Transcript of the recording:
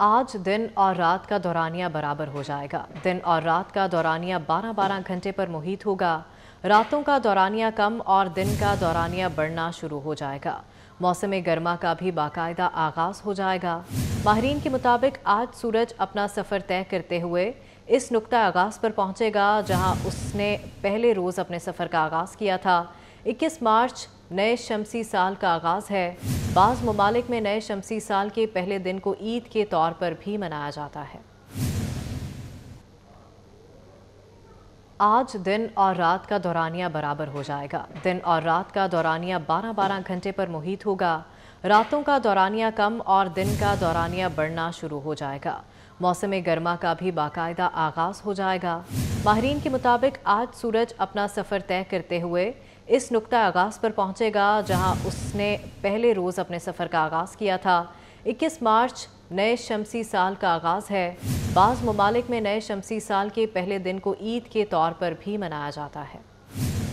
आज दिन और रात का दौरानिया बराबर हो जाएगा दिन और रात का दौरानिया बारह बारह घंटे पर मुहित होगा रातों का दौरानिया कम और दिन का दौरानिया बढ़ना शुरू हो जाएगा मौसम गर्मा का भी बाकायदा आगाज़ हो जाएगा माहरीन के मुताबिक आज सूरज अपना सफ़र तय करते हुए इस नुकता आगाज़ पर पहुंचेगा जहां उसने पहले रोज़ अपने सफ़र का आगाज़ किया था 21 मार्च नए शमसी साल का आगाज़ है बाज़ ममालिक में नए शमसी साल के पहले दिन को ईद के तौर पर भी मनाया जाता है आज दिन और रात का दौरानिया बराबर हो जाएगा दिन और रात का दौरानिया 12-12 घंटे पर मुहित होगा रातों का दौरानिया कम और दिन का दौरानिया बढ़ना शुरू हो जाएगा मौसम गर्मा का भी बाकायदा आगाज़ हो जाएगा माहरीन के मुताबिक आज सूरज अपना सफ़र तय करते हुए इस नुकता आगाज़ पर पहुंचेगा जहां उसने पहले रोज़ अपने सफ़र का आगाज़ किया था 21 मार्च नए शमसी साल का आगाज़ है बाज़ ममालिक में नए शमसी साल के पहले दिन को ईद के तौर पर भी मनाया जाता है